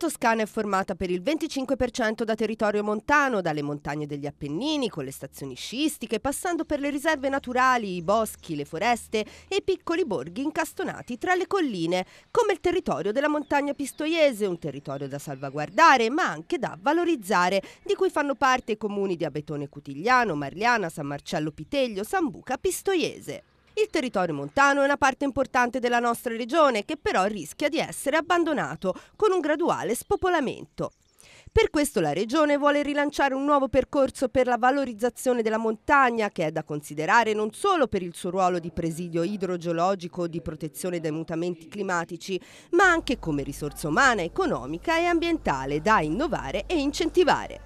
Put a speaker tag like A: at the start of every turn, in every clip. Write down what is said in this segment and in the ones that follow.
A: Toscana è formata per il 25% da territorio montano, dalle montagne degli Appennini, con le stazioni sciistiche, passando per le riserve naturali, i boschi, le foreste e i piccoli borghi incastonati tra le colline, come il territorio della montagna pistoiese, un territorio da salvaguardare ma anche da valorizzare, di cui fanno parte i comuni di Abetone Cutigliano, Marliana, San Marcello Piteglio, San Buca Pistoiese. Il territorio montano è una parte importante della nostra regione che però rischia di essere abbandonato con un graduale spopolamento. Per questo la Regione vuole rilanciare un nuovo percorso per la valorizzazione della montagna che è da considerare non solo per il suo ruolo di presidio idrogeologico di protezione dai mutamenti climatici, ma anche come risorsa umana, economica e ambientale da innovare e incentivare.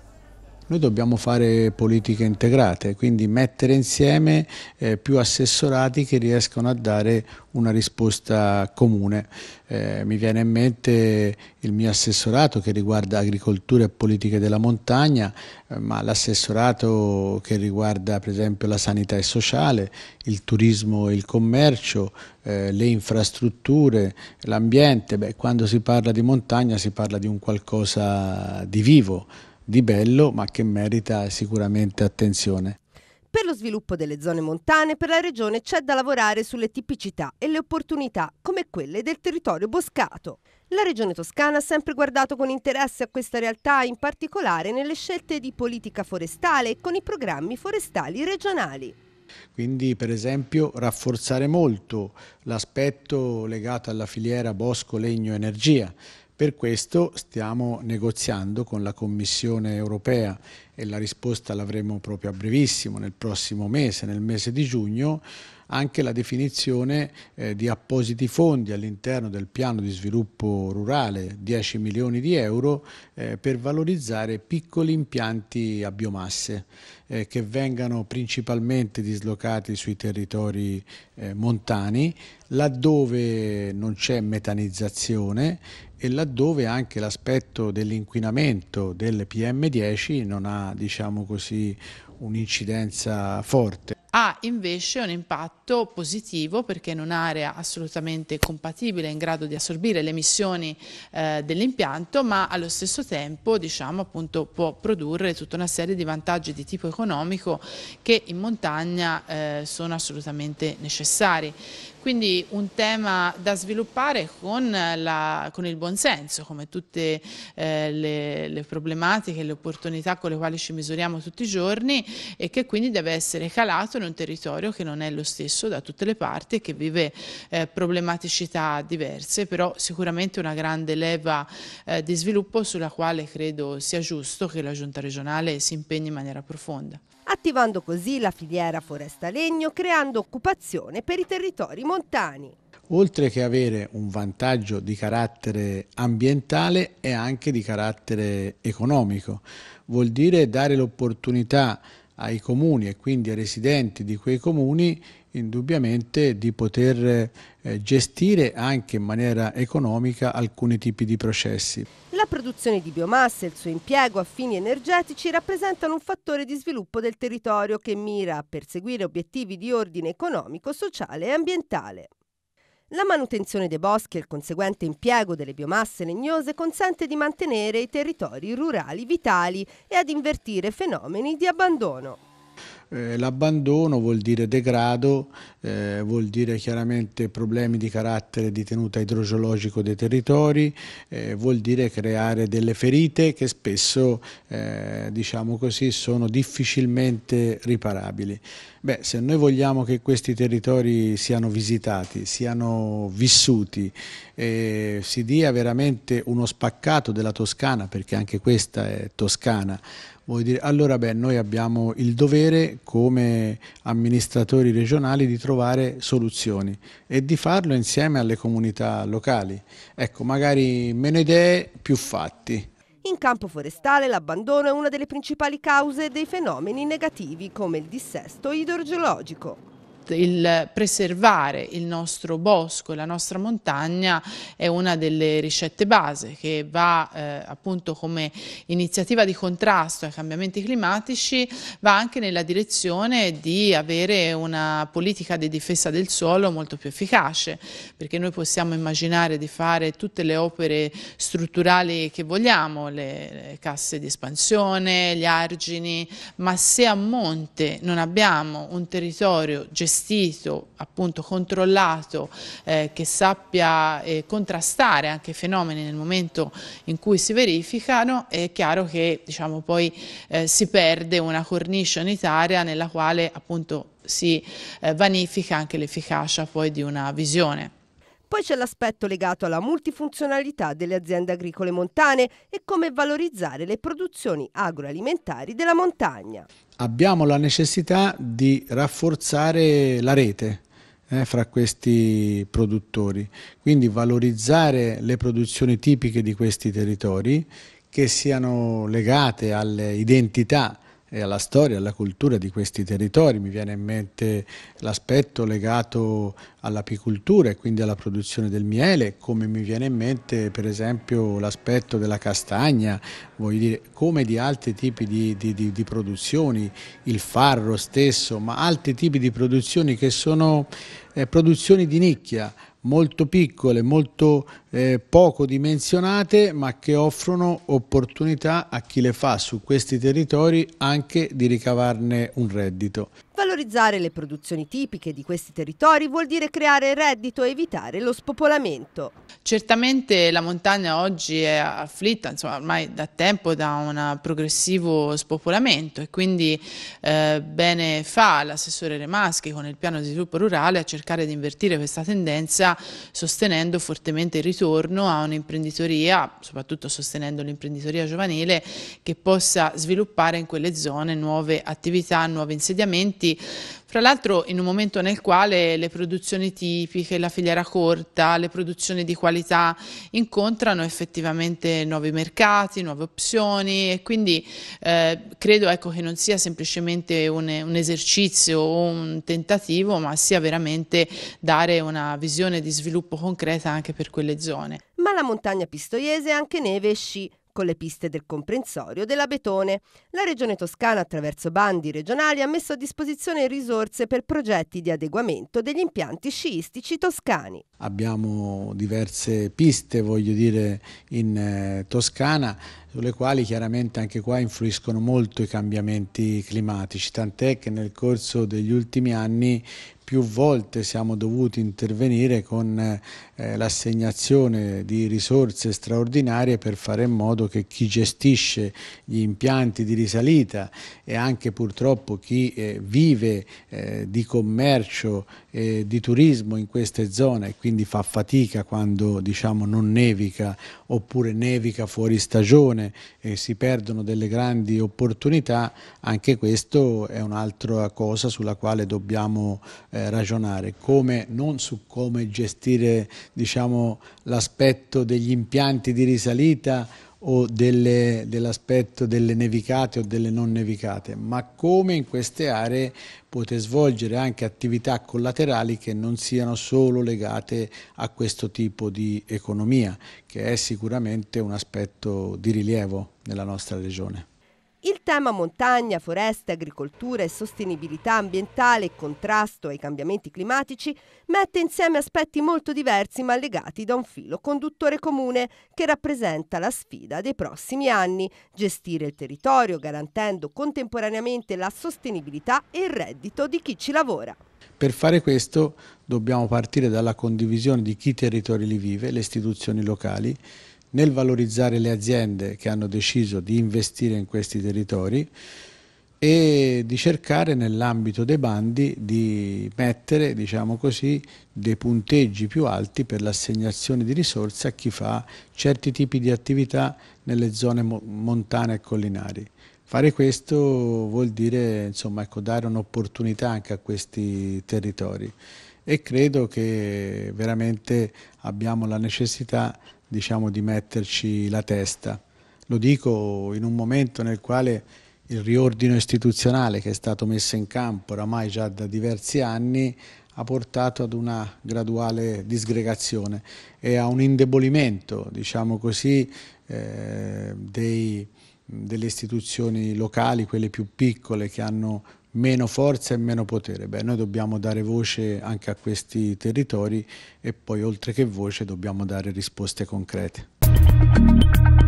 B: Noi dobbiamo fare politiche integrate, quindi mettere insieme eh, più assessorati che riescano a dare una risposta comune. Eh, mi viene in mente il mio assessorato che riguarda agricoltura e politiche della montagna, eh, ma l'assessorato che riguarda per esempio la sanità e sociale, il turismo e il commercio, eh, le infrastrutture, l'ambiente. quando si parla di montagna si parla di un qualcosa di vivo di bello ma che merita sicuramente attenzione.
A: Per lo sviluppo delle zone montane per la regione c'è da lavorare sulle tipicità e le opportunità come quelle del territorio boscato. La regione toscana ha sempre guardato con interesse a questa realtà, in particolare nelle scelte di politica forestale e con i programmi forestali regionali.
B: Quindi per esempio rafforzare molto l'aspetto legato alla filiera bosco, legno, energia per questo stiamo negoziando con la Commissione europea e la risposta l'avremo proprio a brevissimo, nel prossimo mese, nel mese di giugno, anche la definizione eh, di appositi fondi all'interno del piano di sviluppo rurale, 10 milioni di euro, eh, per valorizzare piccoli impianti a biomasse eh, che vengano principalmente dislocati sui territori eh, montani, laddove non c'è metanizzazione e laddove anche l'aspetto dell'inquinamento del PM10 non ha diciamo così, un'incidenza forte
C: ha invece un impatto positivo perché in un'area assolutamente compatibile, in grado di assorbire le emissioni eh, dell'impianto, ma allo stesso tempo diciamo, appunto, può produrre tutta una serie di vantaggi di tipo economico che in montagna eh, sono assolutamente necessari. Quindi un tema da sviluppare con, la, con il buonsenso, come tutte eh, le, le, problematiche, le opportunità con le quali ci misuriamo tutti i giorni e che quindi deve essere calato in un territorio che non è lo stesso da tutte le parti e che vive eh, problematicità diverse, però sicuramente una grande leva eh, di sviluppo sulla quale credo sia giusto che la Giunta regionale si impegni in maniera profonda
A: attivando così la filiera Foresta Legno, creando occupazione per i territori montani.
B: Oltre che avere un vantaggio di carattere ambientale, è anche di carattere economico. Vuol dire dare l'opportunità ai comuni e quindi ai residenti di quei comuni indubbiamente di poter eh, gestire anche in maniera economica alcuni tipi di processi.
A: La produzione di biomassa e il suo impiego a fini energetici rappresentano un fattore di sviluppo del territorio che mira a perseguire obiettivi di ordine economico, sociale e ambientale. La manutenzione dei boschi e il conseguente impiego delle biomasse legnose consente di mantenere i territori rurali vitali e ad invertire fenomeni di abbandono.
B: Eh, l'abbandono vuol dire degrado, eh, vuol dire chiaramente problemi di carattere di tenuta idrogeologico dei territori, eh, vuol dire creare delle ferite che spesso eh, diciamo così, sono difficilmente riparabili. Beh, se noi vogliamo che questi territori siano visitati, siano vissuti, si dia veramente uno spaccato della Toscana, perché anche questa è Toscana, Vuol dire, allora beh, noi abbiamo il dovere come amministratori regionali di trovare soluzioni e di farlo insieme alle comunità locali. Ecco, magari meno idee, più fatti.
A: In campo forestale l'abbandono è una delle principali cause dei fenomeni negativi come il
C: dissesto idrogeologico il preservare il nostro bosco e la nostra montagna è una delle ricette base che va eh, appunto come iniziativa di contrasto ai cambiamenti climatici, va anche nella direzione di avere una politica di difesa del suolo molto più efficace, perché noi possiamo immaginare di fare tutte le opere strutturali che vogliamo, le casse di espansione, gli argini, ma se a monte non abbiamo un territorio gestito gestito, appunto controllato, eh, che sappia eh, contrastare anche i fenomeni nel momento in cui si verificano, è chiaro che diciamo, poi eh, si perde una cornice unitaria nella quale appunto si eh, vanifica anche l'efficacia poi di una visione.
A: Poi c'è l'aspetto legato alla multifunzionalità delle aziende agricole montane e come valorizzare le produzioni agroalimentari della montagna
B: abbiamo la necessità di rafforzare la rete eh, fra questi produttori, quindi valorizzare le produzioni tipiche di questi territori che siano legate alle identità e alla storia, alla cultura di questi territori. Mi viene in mente l'aspetto legato all'apicoltura e quindi alla produzione del miele, come mi viene in mente per esempio l'aspetto della castagna, voglio dire, come di altri tipi di, di, di, di produzioni, il farro stesso, ma altri tipi di produzioni che sono eh, produzioni di nicchia molto piccole, molto eh, poco dimensionate, ma che offrono opportunità a chi le fa su questi territori anche di ricavarne un reddito.
A: Valorizzare le produzioni tipiche di questi territori vuol dire creare reddito e evitare lo
C: spopolamento. Certamente la montagna oggi è afflitta insomma, ormai da tempo da un progressivo spopolamento e quindi eh, bene fa l'assessore Remaschi con il piano di sviluppo rurale a cercare di invertire questa tendenza sostenendo fortemente il ritorno a un'imprenditoria, soprattutto sostenendo l'imprenditoria giovanile che possa sviluppare in quelle zone nuove attività, nuovi insediamenti Uniti, fra l'altro in un momento nel quale le produzioni tipiche, la filiera corta, le produzioni di qualità incontrano effettivamente nuovi mercati, nuove opzioni e quindi eh, credo ecco, che non sia semplicemente un, un esercizio o un tentativo, ma sia veramente dare una visione di sviluppo concreta anche per quelle zone.
A: Ma la montagna pistoiese anche neve e sci con le piste del comprensorio della Betone. La Regione Toscana, attraverso bandi regionali, ha messo a disposizione risorse per progetti di adeguamento degli impianti sciistici toscani.
B: Abbiamo diverse piste, voglio dire, in eh, Toscana sulle quali chiaramente anche qua influiscono molto i cambiamenti climatici, tant'è che nel corso degli ultimi anni più volte siamo dovuti intervenire con eh, l'assegnazione di risorse straordinarie per fare in modo che chi gestisce gli impianti di risalita e anche purtroppo chi eh, vive eh, di commercio e di turismo in queste zone e quindi fa fatica quando diciamo, non nevica oppure nevica fuori stagione regione eh, si perdono delle grandi opportunità, anche questo è un'altra cosa sulla quale dobbiamo eh, ragionare, come, non su come gestire diciamo, l'aspetto degli impianti di risalita o dell'aspetto delle nevicate o delle non nevicate, ma come in queste aree poter svolgere anche attività collaterali che non siano solo legate a questo tipo di economia, che è sicuramente un aspetto di rilievo nella nostra regione.
A: Il tema montagna, foreste, agricoltura e sostenibilità ambientale e contrasto ai cambiamenti climatici mette insieme aspetti molto diversi ma legati da un filo conduttore comune che rappresenta la sfida dei prossimi anni, gestire il territorio garantendo contemporaneamente la sostenibilità e il reddito di chi ci lavora.
B: Per fare questo dobbiamo partire dalla condivisione di chi territori li vive, le istituzioni locali, nel valorizzare le aziende che hanno deciso di investire in questi territori e di cercare nell'ambito dei bandi di mettere diciamo così, dei punteggi più alti per l'assegnazione di risorse a chi fa certi tipi di attività nelle zone montane e collinari. Fare questo vuol dire insomma, ecco, dare un'opportunità anche a questi territori e credo che veramente abbiamo la necessità diciamo, di metterci la testa. Lo dico in un momento nel quale il riordino istituzionale che è stato messo in campo oramai già da diversi anni ha portato ad una graduale disgregazione e a un indebolimento diciamo così, eh, dei, delle istituzioni locali, quelle più piccole che hanno meno forza e meno potere. Beh, noi dobbiamo dare voce anche a questi territori e poi oltre che voce dobbiamo dare risposte concrete.